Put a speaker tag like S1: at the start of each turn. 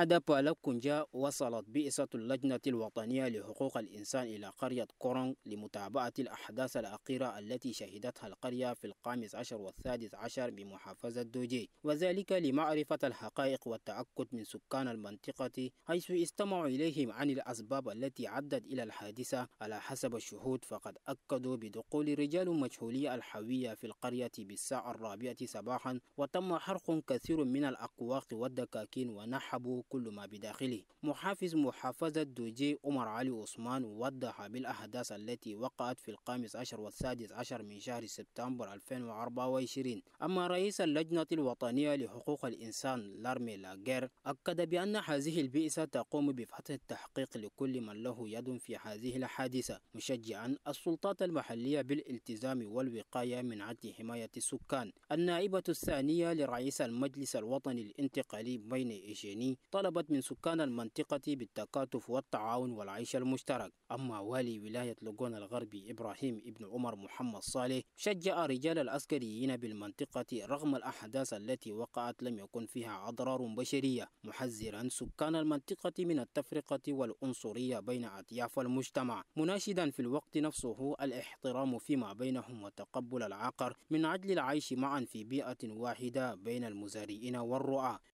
S1: بعد بالاكونجا وصلت بئسة اللجنة الوطنية لحقوق الإنسان إلى قرية كورونغ لمتابعة الأحداث الأخيرة التي شهدتها القرية في الخامس عشر والسادس عشر بمحافظة دوجي وذلك لمعرفة الحقائق والتأكد من سكان المنطقة حيث استمعوا إليهم عن الأسباب التي عدت إلى الحادثة على حسب الشهود فقد أكدوا بدخول رجال مجهولي الحوية في القرية بالساعة الرابعة صباحا وتم حرق كثير من الأقواق والدكاكين ونحبوا كل ما بداخله محافظ محافظة دوجي عمر علي عثمان وضح بالأحداث التي وقعت في الخامس عشر والسادس عشر من شهر سبتمبر 2024 أما رئيس اللجنة الوطنية لحقوق الإنسان لارمي لاجير أكد بأن هذه البئسة تقوم بفتح التحقيق لكل من له يد في هذه الحادثة مشجعا السلطات المحلية بالالتزام والوقاية من عدل حماية السكان النائبة الثانية لرئيس المجلس الوطني الانتقالي بين إيشيني طلبت من سكان المنطقة بالتكاتف والتعاون والعيش المشترك أما والي ولاية لوغون الغربي إبراهيم ابن عمر محمد صالح شجع رجال العسكريين بالمنطقة رغم الأحداث التي وقعت لم يكن فيها أضرار بشرية محذرا سكان المنطقة من التفرقة والعنصرية بين أطياف المجتمع مناشدا في الوقت نفسه الاحترام فيما بينهم وتقبل العقر من عجل العيش معا في بيئة واحدة بين المزارعين والرؤى